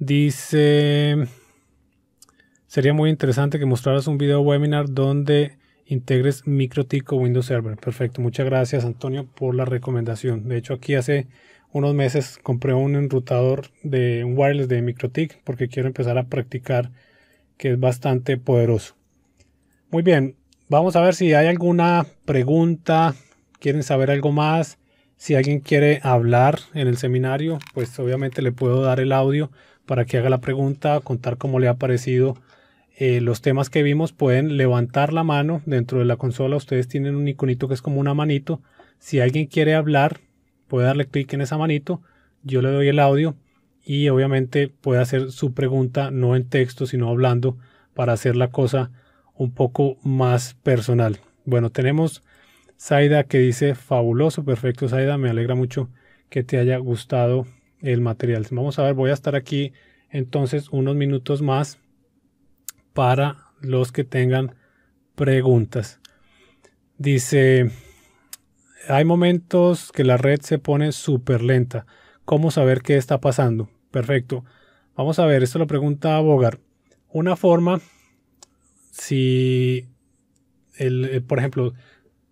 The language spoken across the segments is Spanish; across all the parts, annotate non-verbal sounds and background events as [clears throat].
Dice, sería muy interesante que mostraras un video webinar donde integres o Windows Server. Perfecto, muchas gracias Antonio por la recomendación. De hecho, aquí hace unos meses compré un enrutador de wireless de MicroTik porque quiero empezar a practicar que es bastante poderoso. Muy bien, vamos a ver si hay alguna pregunta, quieren saber algo más, si alguien quiere hablar en el seminario, pues obviamente le puedo dar el audio para que haga la pregunta, contar cómo le ha parecido eh, los temas que vimos. Pueden levantar la mano dentro de la consola. Ustedes tienen un iconito que es como una manito. Si alguien quiere hablar, puede darle clic en esa manito. Yo le doy el audio y obviamente puede hacer su pregunta no en texto, sino hablando para hacer la cosa un poco más personal. Bueno, tenemos Saida que dice fabuloso, perfecto Saida, me alegra mucho que te haya gustado el material. Vamos a ver, voy a estar aquí entonces unos minutos más para los que tengan preguntas. Dice, hay momentos que la red se pone súper lenta. ¿Cómo saber qué está pasando? Perfecto. Vamos a ver, esto lo pregunta Bogar. Una forma, si, el, eh, por ejemplo,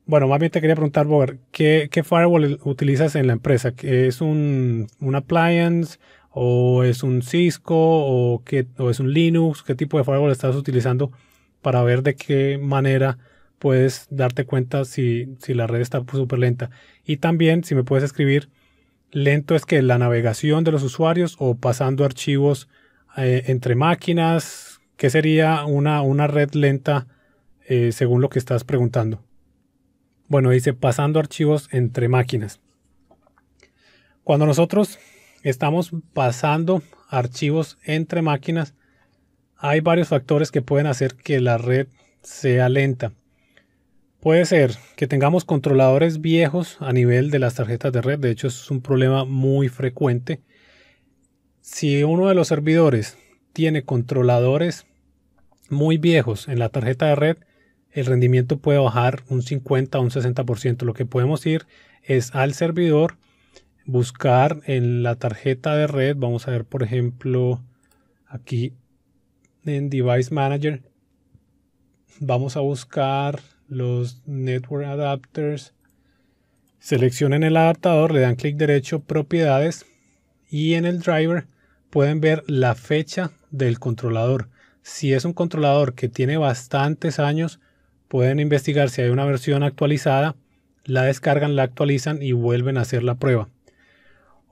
bueno, más bien te quería preguntar, Bogar, ¿qué, firewall utilizas en la empresa? ¿Es un, un appliance o es un Cisco o, es un Linux, qué tipo de firewall estás utilizando para ver de qué manera puedes darte cuenta si, la red está súper lenta. Y también si me puedes escribir, lento es que la navegación de los usuarios o pasando archivos eh, entre máquinas, ¿qué sería una, red lenta eh, según lo que estás preguntando? Bueno, dice pasando archivos entre máquinas. Cuando nosotros estamos pasando archivos entre máquinas, hay varios factores que pueden hacer que la red sea lenta. Puede ser que tengamos controladores viejos a nivel de las tarjetas de red, de hecho es un problema muy frecuente. Si uno de los servidores tiene controladores muy viejos en la tarjeta de red, el rendimiento puede bajar un 50 o un 60%. Lo que podemos ir es al servidor buscar en la tarjeta de red, vamos a ver por ejemplo aquí en Device Manager, vamos a buscar los Network Adapters, seleccionen el adaptador, le dan clic derecho, propiedades y en el driver pueden ver la fecha del controlador. Si es un controlador que tiene bastantes años, pueden investigar si hay una versión actualizada, la descargan, la actualizan y vuelven a hacer la prueba.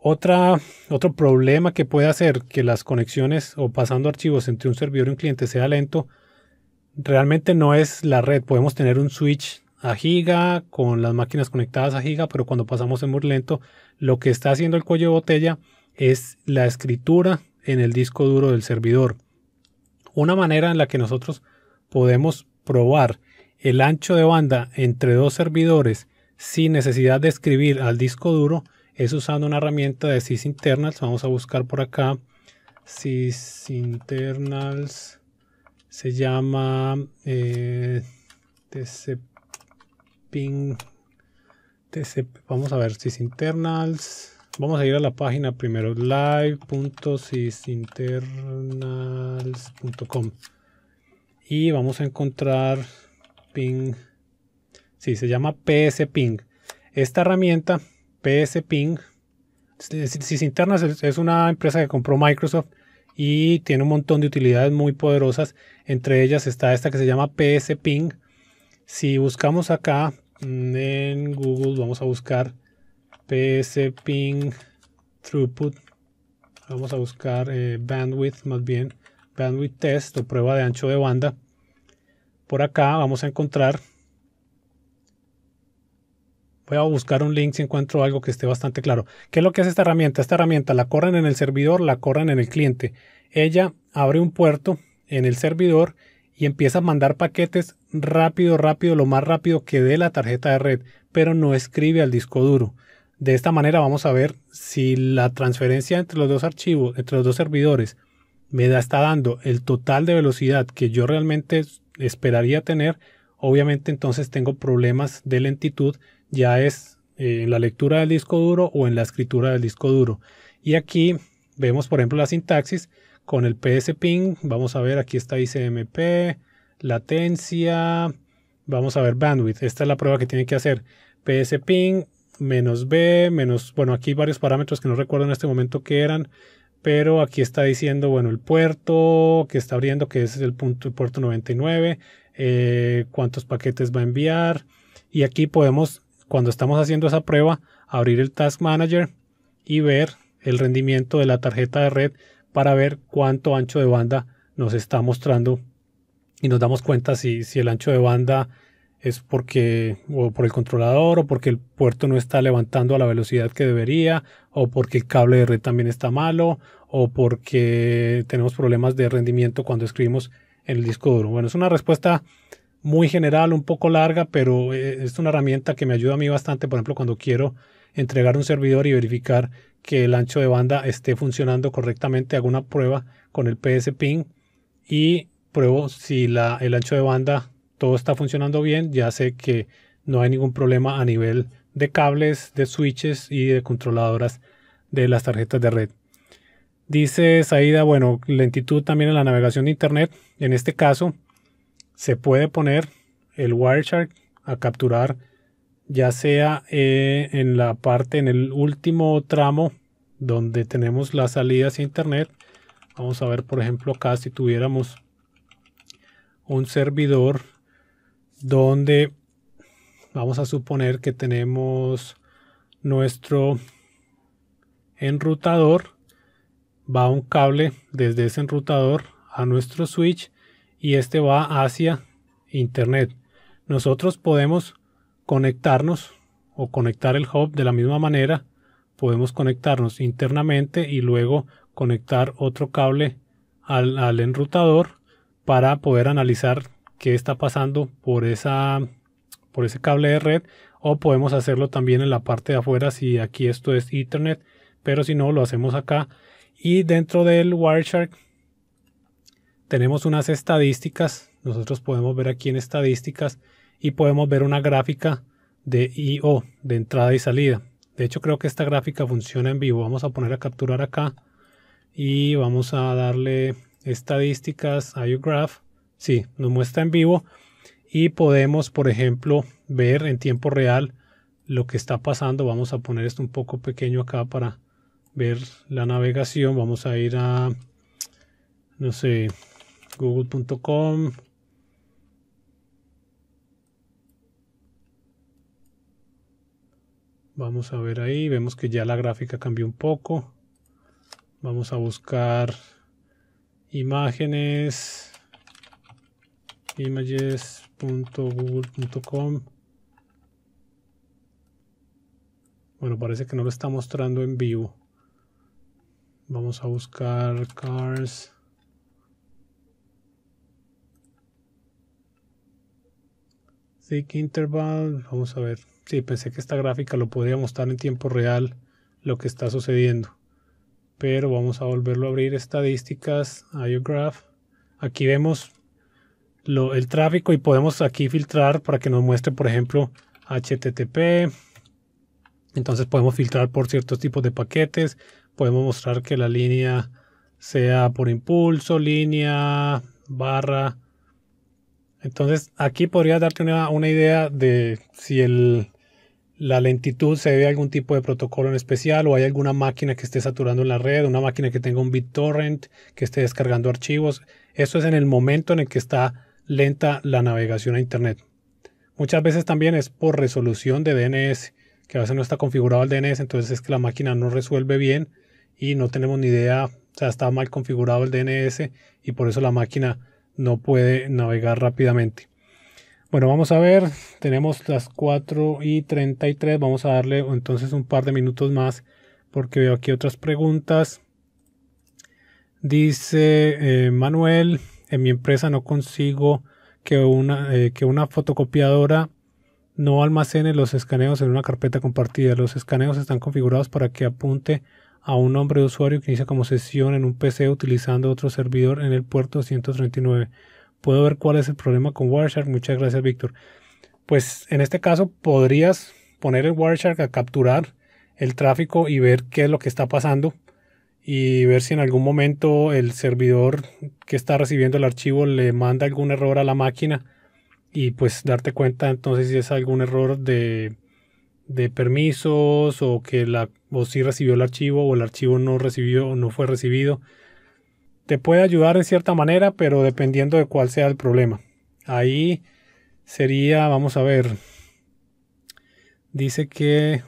Otra, otro problema que puede hacer que las conexiones o pasando archivos entre un servidor y un cliente sea lento, realmente no es la red. Podemos tener un switch a giga con las máquinas conectadas a giga, pero cuando pasamos es muy lento. Lo que está haciendo el cuello de botella es la escritura en el disco duro del servidor. Una manera en la que nosotros podemos probar el ancho de banda entre dos servidores sin necesidad de escribir al disco duro es usando una herramienta de sysinternals. Vamos a buscar por acá. Sysinternals se llama eh, vamos a ver sysinternals. Vamos a ir a la página primero live.sysinternals.com y vamos a encontrar ping. Sí, se llama psping. Esta herramienta PS Ping. Internas es una empresa que compró Microsoft y tiene un montón de utilidades muy poderosas. Entre ellas está esta que se llama PS Ping. Si buscamos acá mm, en Google, vamos a buscar PS Ping Throughput. Vamos a buscar eh, bandwidth más bien, bandwidth test o prueba de ancho de banda. Por acá vamos a encontrar Voy a buscar un link si encuentro algo que esté bastante claro. ¿Qué es lo que hace esta herramienta? Esta herramienta la corren en el servidor, la corren en el cliente. Ella abre un puerto en el servidor y empieza a mandar paquetes rápido, rápido, lo más rápido que dé la tarjeta de red, pero no escribe al disco duro. De esta manera vamos a ver si la transferencia entre los dos archivos, entre los dos servidores, me está dando el total de velocidad que yo realmente esperaría tener. Obviamente entonces tengo problemas de lentitud ya es eh, en la lectura del disco duro o en la escritura del disco duro. Y aquí vemos, por ejemplo, la sintaxis con el PSPing. Vamos a ver, aquí está ICMP, latencia, vamos a ver bandwidth. Esta es la prueba que tiene que hacer. PSPing, menos B, menos, bueno, aquí varios parámetros que no recuerdo en este momento qué eran, pero aquí está diciendo, bueno, el puerto que está abriendo, que es el, punto, puerto 99, eh, cuántos paquetes va a enviar. Y aquí podemos cuando estamos haciendo esa prueba, abrir el Task Manager y ver el rendimiento de la tarjeta de red para ver cuánto ancho de banda nos está mostrando y nos damos cuenta si, si el ancho de banda es porque o por el controlador o porque el puerto no está levantando a la velocidad que debería o porque el cable de red también está malo o porque tenemos problemas de rendimiento cuando escribimos en el disco duro. Bueno, es una respuesta muy general, un poco larga, pero eh, es una herramienta que me ayuda a mí bastante, por ejemplo, cuando quiero entregar un servidor y verificar que el ancho de banda esté funcionando correctamente, hago una prueba con el PS Ping y pruebo si la, el ancho de banda todo está funcionando bien, ya sé que no hay ningún problema a nivel de cables, de switches y de controladoras de las tarjetas de red. Dice Saida, bueno, lentitud también en la navegación de Internet. En este caso, se puede poner el Wireshark a capturar ya sea eh, en la parte, en el último tramo donde tenemos las salidas a internet. Vamos a ver, por ejemplo, acá si tuviéramos un servidor donde vamos a suponer que tenemos nuestro enrutador. Va un cable desde ese enrutador a nuestro switch y este va hacia Internet. Nosotros podemos conectarnos o conectar el hub de la misma manera. Podemos conectarnos internamente y luego conectar otro cable al, enrutador para poder analizar qué está pasando por, esa, por ese cable de red o podemos hacerlo también en la parte de afuera si aquí esto es Internet. pero si no lo hacemos acá y dentro del Wireshark tenemos unas estadísticas, nosotros podemos ver aquí en estadísticas y podemos ver una gráfica de IO, de entrada y salida. De hecho, creo que esta gráfica funciona en vivo. Vamos a poner a capturar acá y vamos a darle estadísticas a graph. Sí, nos muestra en vivo y podemos, por ejemplo, ver en tiempo real lo que está pasando. Vamos a poner esto un poco pequeño acá para ver la navegación. Vamos a ir a, no sé, google.com. Vamos a ver ahí, vemos que ya la gráfica cambió un poco. Vamos a buscar imágenes, images.google.com. Bueno, parece que no lo está mostrando en vivo. Vamos a buscar cars. Thick interval, vamos a ver. Sí, pensé que esta gráfica lo podría mostrar en tiempo real lo que está sucediendo. Pero vamos a volverlo a abrir estadísticas, IOGRAPH. Aquí vemos el tráfico y podemos aquí filtrar para que nos muestre, por ejemplo, HTTP. Entonces podemos filtrar por ciertos tipos de paquetes. Podemos mostrar que la línea sea por impulso, línea, barra, entonces, aquí podría darte una, idea de si la lentitud se debe a algún tipo de protocolo en especial o hay alguna máquina que esté saturando en la red, una máquina que tenga un BitTorrent, que esté descargando archivos. Eso es en el momento en el que está lenta la navegación a Internet. Muchas veces también es por resolución de DNS, que a veces no está configurado el DNS, entonces es que la máquina no resuelve bien y no tenemos ni idea, o sea, está mal configurado el DNS y por eso la máquina no puede navegar rápidamente. Bueno, vamos a ver, tenemos las 4 y 33, vamos a darle entonces un par de minutos más porque veo aquí otras preguntas. Dice eh, Manuel, en mi empresa no consigo que una, eh, que una fotocopiadora no almacene los escaneos en una carpeta compartida. Los escaneos están configurados para que apunte a un nombre de usuario que inicia como sesión en un PC utilizando otro servidor en el puerto 139. Puedo ver cuál es el problema con Wireshark. Muchas gracias, Víctor. Pues en este caso podrías poner el Wireshark a capturar el tráfico y ver qué es lo que está pasando y ver si en algún momento el servidor que está recibiendo el archivo le manda algún error a la máquina y pues darte cuenta entonces si es algún error de de permisos o que la o si recibió el archivo o el archivo no recibió o no fue recibido. Te puede ayudar en cierta manera, pero dependiendo de cuál sea el problema. Ahí sería, vamos a ver. Dice que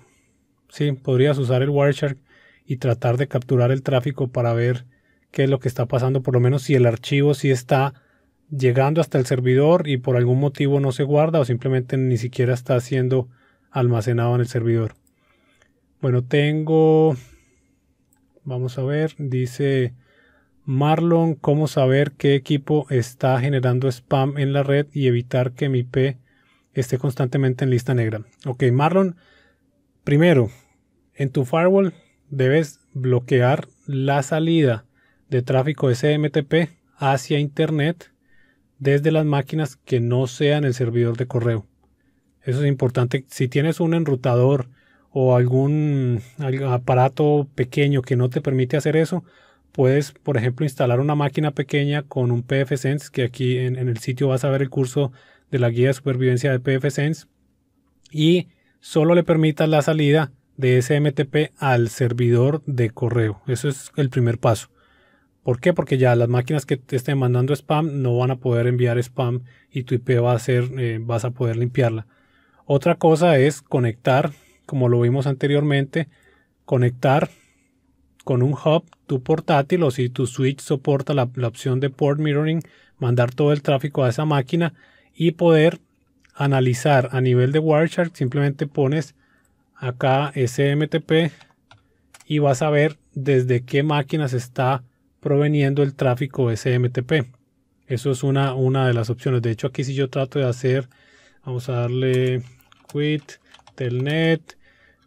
sí, podrías usar el Wireshark y tratar de capturar el tráfico para ver qué es lo que está pasando, por lo menos si el archivo sí está llegando hasta el servidor y por algún motivo no se guarda o simplemente ni siquiera está haciendo almacenado en el servidor. Bueno, tengo, vamos a ver, dice Marlon, ¿cómo saber qué equipo está generando spam en la red y evitar que mi IP esté constantemente en lista negra? Ok, Marlon, primero, en tu firewall debes bloquear la salida de tráfico SMTP hacia Internet desde las máquinas que no sean el servidor de correo. Eso es importante. Si tienes un enrutador o algún, aparato pequeño que no te permite hacer eso, puedes, por ejemplo, instalar una máquina pequeña con un PFSense, que aquí en, el sitio vas a ver el curso de la guía de supervivencia de PFSense, y solo le permitas la salida de SMTP al servidor de correo. Eso es el primer paso. ¿Por qué? Porque ya las máquinas que te estén mandando spam no van a poder enviar spam y tu IP va a ser, eh, vas a poder limpiarla. Otra cosa es conectar, como lo vimos anteriormente, conectar con un hub tu portátil o si tu switch soporta la, opción de port mirroring, mandar todo el tráfico a esa máquina y poder analizar a nivel de Wireshark, simplemente pones acá SMTP y vas a ver desde qué máquinas está proveniendo el tráfico SMTP. Eso es una, una de las opciones. De hecho, aquí si yo trato de hacer, vamos a darle del Telnet,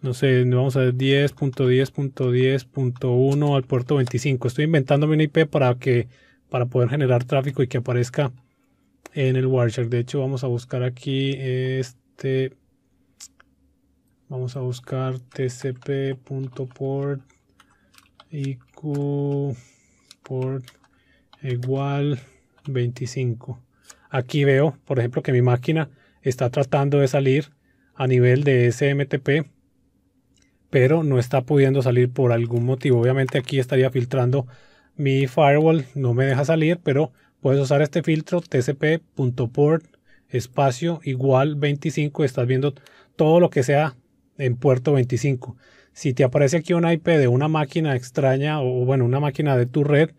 no sé, vamos a ver 10.10.10.1 al puerto 25. Estoy inventándome una IP para que para poder generar tráfico y que aparezca en el Wireshark. De hecho, vamos a buscar aquí este vamos a buscar tcp.port iq port igual 25. Aquí veo, por ejemplo, que mi máquina está tratando de salir a nivel de SMTP, pero no está pudiendo salir por algún motivo. Obviamente aquí estaría filtrando mi firewall, no me deja salir, pero puedes usar este filtro tcp.port espacio igual 25, estás viendo todo lo que sea en puerto 25. Si te aparece aquí una IP de una máquina extraña o bueno, una máquina de tu red,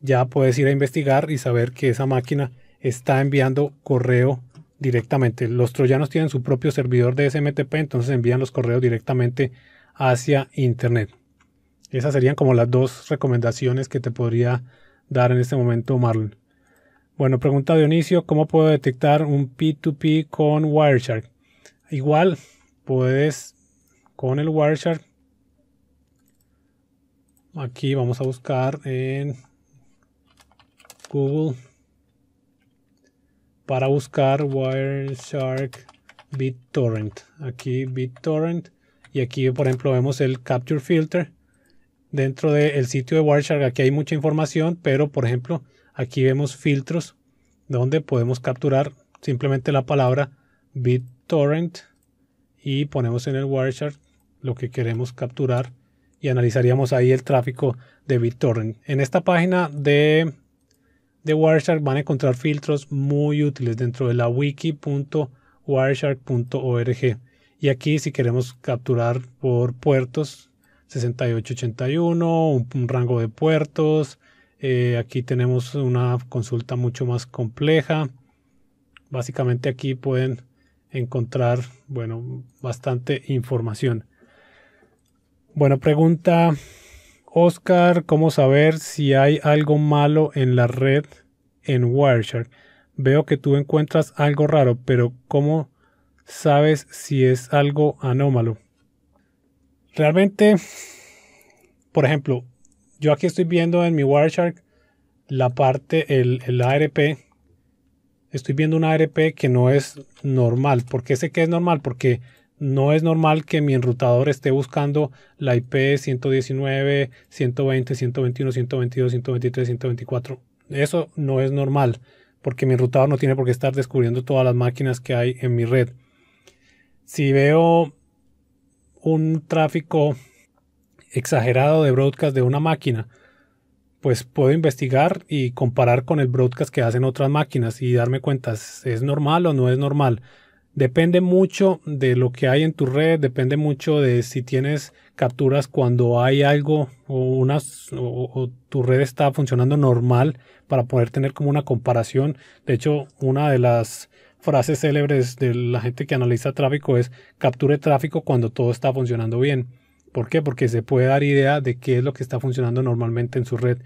ya puedes ir a investigar y saber que esa máquina está enviando correo directamente. Los troyanos tienen su propio servidor de SMTP, entonces envían los correos directamente hacia Internet. Esas serían como las dos recomendaciones que te podría dar en este momento Marlon. Bueno, pregunta Dionisio, ¿cómo puedo detectar un P2P con Wireshark? Igual, puedes con el Wireshark. Aquí vamos a buscar en Google para buscar Wireshark BitTorrent. Aquí BitTorrent y aquí por ejemplo vemos el Capture Filter. Dentro del sitio de Wireshark aquí hay mucha información, pero por ejemplo aquí vemos filtros donde podemos capturar simplemente la palabra BitTorrent y ponemos en el Wireshark lo que queremos capturar y analizaríamos ahí el tráfico de BitTorrent. En esta página de de Wireshark van a encontrar filtros muy útiles dentro de la wiki.wireshark.org. Y aquí si queremos capturar por puertos 6881, un, rango de puertos, eh, aquí tenemos una consulta mucho más compleja. Básicamente aquí pueden encontrar, bueno, bastante información. Bueno, pregunta Oscar, ¿cómo saber si hay algo malo en la red en Wireshark? Veo que tú encuentras algo raro, pero ¿cómo sabes si es algo anómalo? Realmente, por ejemplo, yo aquí estoy viendo en mi Wireshark la parte, el, el ARP. Estoy viendo un ARP que no es normal. ¿Por qué sé que es normal? Porque no es normal que mi enrutador esté buscando la IP 119, 120, 121, 122, 123, 124. Eso no es normal, porque mi enrutador no tiene por qué estar descubriendo todas las máquinas que hay en mi red. Si veo un tráfico exagerado de broadcast de una máquina, pues puedo investigar y comparar con el broadcast que hacen otras máquinas y darme cuenta, ¿es normal o no es normal? Depende mucho de lo que hay en tu red, depende mucho de si tienes capturas cuando hay algo o, unas, o, tu red está funcionando normal para poder tener como una comparación. De hecho, una de las frases célebres de la gente que analiza tráfico es capture tráfico cuando todo está funcionando bien. ¿Por qué? Porque se puede dar idea de qué es lo que está funcionando normalmente en su red.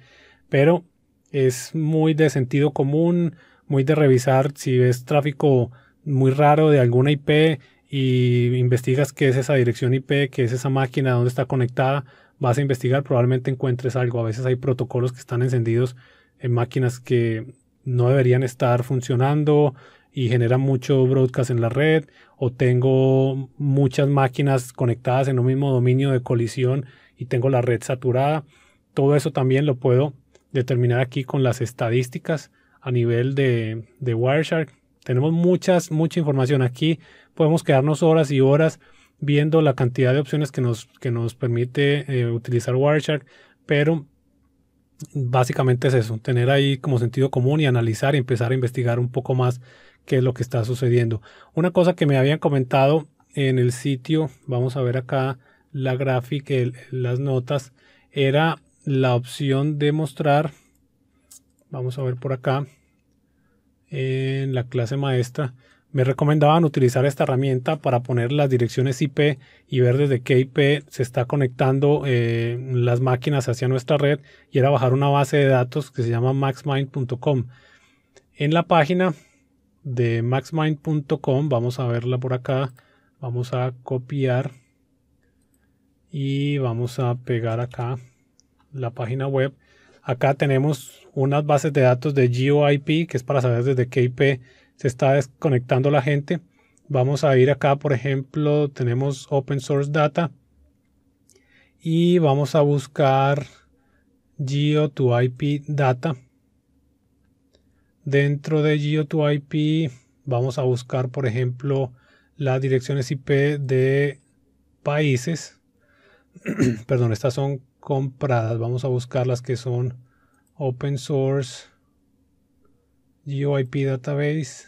Pero es muy de sentido común, muy de revisar si ves tráfico muy raro de alguna IP y investigas qué es esa dirección IP, qué es esa máquina, dónde está conectada, vas a investigar, probablemente encuentres algo. A veces hay protocolos que están encendidos en máquinas que no deberían estar funcionando y generan mucho broadcast en la red o tengo muchas máquinas conectadas en un mismo dominio de colisión y tengo la red saturada. Todo eso también lo puedo determinar aquí con las estadísticas a nivel de, de Wireshark tenemos muchas, mucha información aquí. Podemos quedarnos horas y horas viendo la cantidad de opciones que nos, que nos permite eh, utilizar Wireshark, pero básicamente es eso, tener ahí como sentido común y analizar y empezar a investigar un poco más qué es lo que está sucediendo. Una cosa que me habían comentado en el sitio, vamos a ver acá la gráfica, las notas, era la opción de mostrar, vamos a ver por acá, en la clase maestra, me recomendaban utilizar esta herramienta para poner las direcciones IP y ver desde qué IP se está conectando eh, las máquinas hacia nuestra red y era bajar una base de datos que se llama maxmind.com. En la página de maxmind.com, vamos a verla por acá, vamos a copiar y vamos a pegar acá la página web. Acá tenemos unas bases de datos de GeoIP, que es para saber desde qué IP se está desconectando la gente. Vamos a ir acá, por ejemplo, tenemos Open Source Data y vamos a buscar Geo to IP Data. Dentro de Geo 2 IP vamos a buscar, por ejemplo, las direcciones IP de países. [clears throat] Perdón, estas son compradas. Vamos a buscar las que son open source GeoIP database.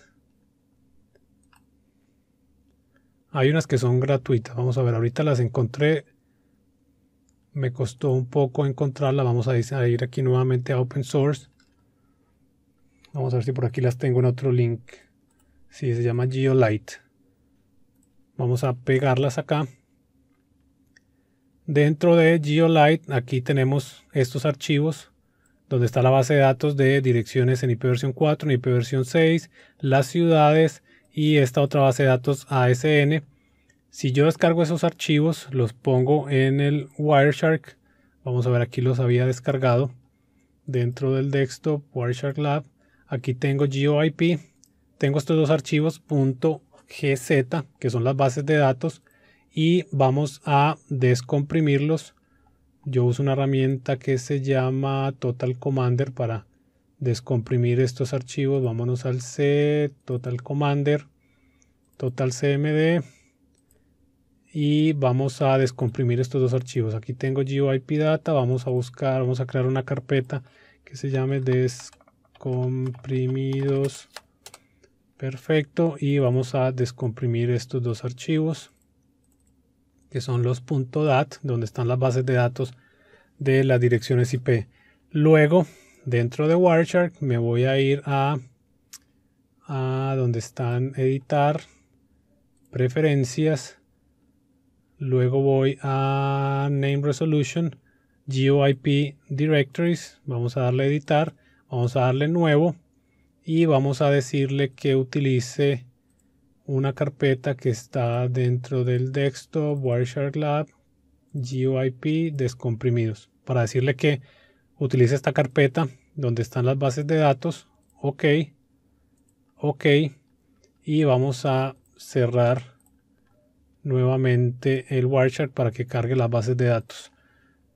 Hay unas que son gratuitas. Vamos a ver, ahorita las encontré. Me costó un poco encontrarla. Vamos a ir aquí nuevamente a open source. Vamos a ver si por aquí las tengo en otro link. Sí, se llama GeoLite. Vamos a pegarlas acá. Dentro de GeoLite aquí tenemos estos archivos donde está la base de datos de direcciones en IPv4, en IPv6, las ciudades y esta otra base de datos ASN. Si yo descargo esos archivos, los pongo en el Wireshark. Vamos a ver, aquí los había descargado dentro del desktop Wireshark Lab. Aquí tengo GeoIP. Tengo estos dos archivos .gz, que son las bases de datos, y vamos a descomprimirlos yo uso una herramienta que se llama Total Commander para descomprimir estos archivos. Vámonos al C, Total Commander, Total CMD y vamos a descomprimir estos dos archivos. Aquí tengo GeoIP Data, vamos a buscar, vamos a crear una carpeta que se llame descomprimidos. Perfecto, y vamos a descomprimir estos dos archivos que son los .dat, donde están las bases de datos de las direcciones IP. Luego, dentro de Wireshark, me voy a ir a, a donde están editar, preferencias, luego voy a name resolution, GOIP directories, vamos a darle editar, vamos a darle nuevo y vamos a decirle que utilice una carpeta que está dentro del desktop Wireshark Lab GUIP descomprimidos para decirle que utilice esta carpeta donde están las bases de datos ok ok y vamos a cerrar nuevamente el Wireshark para que cargue las bases de datos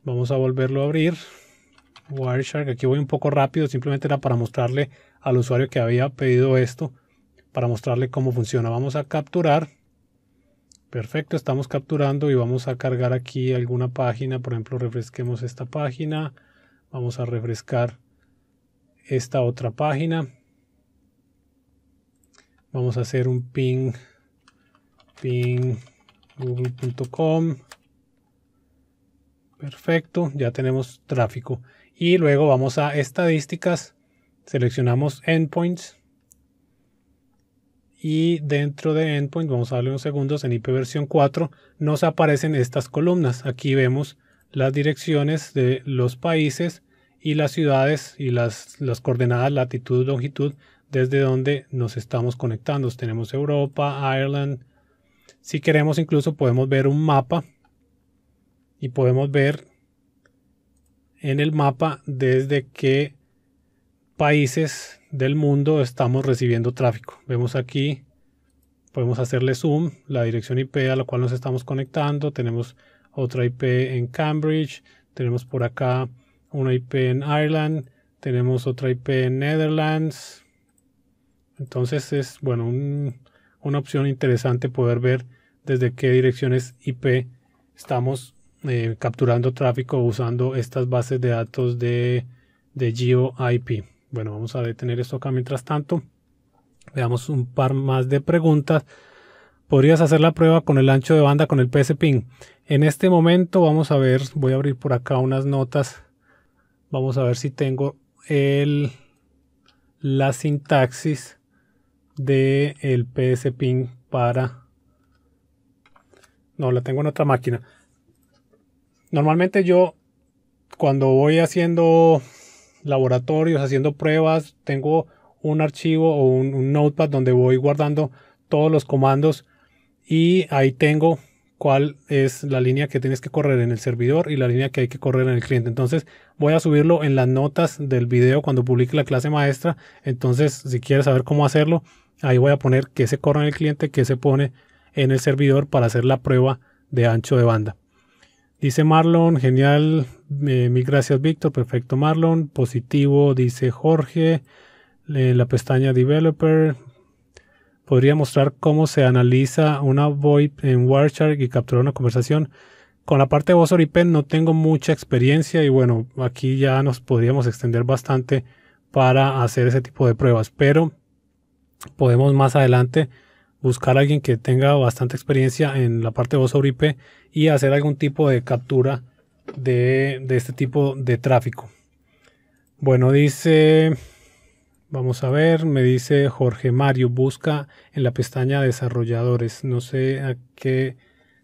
vamos a volverlo a abrir Wireshark aquí voy un poco rápido simplemente era para mostrarle al usuario que había pedido esto para mostrarle cómo funciona. Vamos a capturar. Perfecto, estamos capturando y vamos a cargar aquí alguna página. Por ejemplo, refresquemos esta página. Vamos a refrescar esta otra página. Vamos a hacer un ping, ping google.com. Perfecto, ya tenemos tráfico. Y luego vamos a estadísticas, seleccionamos endpoints y dentro de endpoint, vamos a darle unos segundos, en IP versión 4 nos aparecen estas columnas. Aquí vemos las direcciones de los países y las ciudades y las, las coordenadas latitud, longitud, desde donde nos estamos conectando. Tenemos Europa, Ireland. Si queremos incluso podemos ver un mapa y podemos ver en el mapa desde qué países del mundo estamos recibiendo tráfico. Vemos aquí, podemos hacerle zoom, la dirección IP a la cual nos estamos conectando. Tenemos otra IP en Cambridge, tenemos por acá una IP en Ireland, tenemos otra IP en Netherlands. Entonces es, bueno, una opción interesante poder ver desde qué direcciones IP estamos eh, capturando tráfico usando estas bases de datos de, de GeoIP. Bueno, vamos a detener esto acá mientras tanto. Veamos un par más de preguntas. Podrías hacer la prueba con el ancho de banda con el PS Ping? En este momento vamos a ver, voy a abrir por acá unas notas. Vamos a ver si tengo el, la sintaxis del el PS PIN para... No, la tengo en otra máquina. Normalmente yo cuando voy haciendo laboratorios haciendo pruebas, tengo un archivo o un, notepad donde voy guardando todos los comandos y ahí tengo cuál es la línea que tienes que correr en el servidor y la línea que hay que correr en el cliente. Entonces voy a subirlo en las notas del video cuando publique la clase maestra. Entonces si quieres saber cómo hacerlo, ahí voy a poner qué se corre en el cliente, qué se pone en el servidor para hacer la prueba de ancho de banda. Dice Marlon, genial eh, mil gracias, Víctor. Perfecto, Marlon. Positivo, dice Jorge. En eh, la pestaña Developer. Podría mostrar cómo se analiza una VoIP en Wireshark y capturar una conversación. Con la parte de voz IP no tengo mucha experiencia y bueno, aquí ya nos podríamos extender bastante para hacer ese tipo de pruebas, pero podemos más adelante buscar a alguien que tenga bastante experiencia en la parte de voz sobre IP y hacer algún tipo de captura de, este tipo de tráfico. Bueno, dice, vamos a ver, me dice Jorge Mario, busca en la pestaña desarrolladores. No sé a qué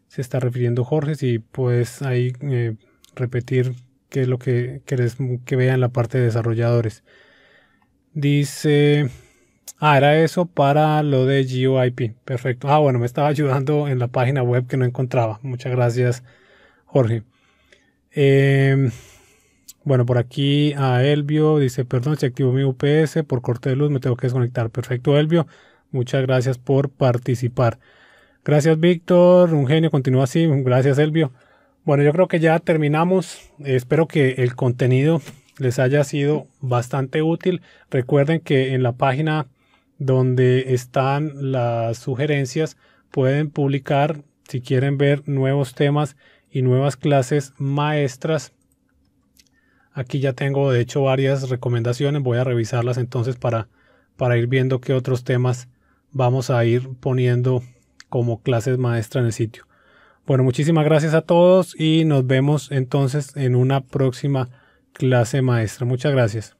se está refiriendo Jorge, si puedes ahí eh, repetir qué es lo que querés que vea en la parte de desarrolladores. Dice, ah, era eso para lo de GUIP. Perfecto. Ah, bueno, me estaba ayudando en la página web que no encontraba. Muchas gracias, Jorge. Em, bueno, por aquí a Elvio dice, perdón, si activo mi UPS por corte de luz, me tengo que desconectar. Perfecto, Elvio. Muchas gracias por participar. Gracias, Víctor. Un genio, continúa así. Gracias, Elvio. Bueno, yo creo que ya terminamos. Espero que el contenido les haya sido bastante útil. Recuerden que en la página donde están las sugerencias pueden publicar si quieren ver nuevos temas y nuevas clases maestras. Aquí ya tengo de hecho varias recomendaciones, voy a revisarlas entonces para, para ir viendo qué otros temas vamos a ir poniendo como clases maestras en el sitio. Bueno, muchísimas gracias a todos y nos vemos entonces en una próxima clase maestra. Muchas gracias.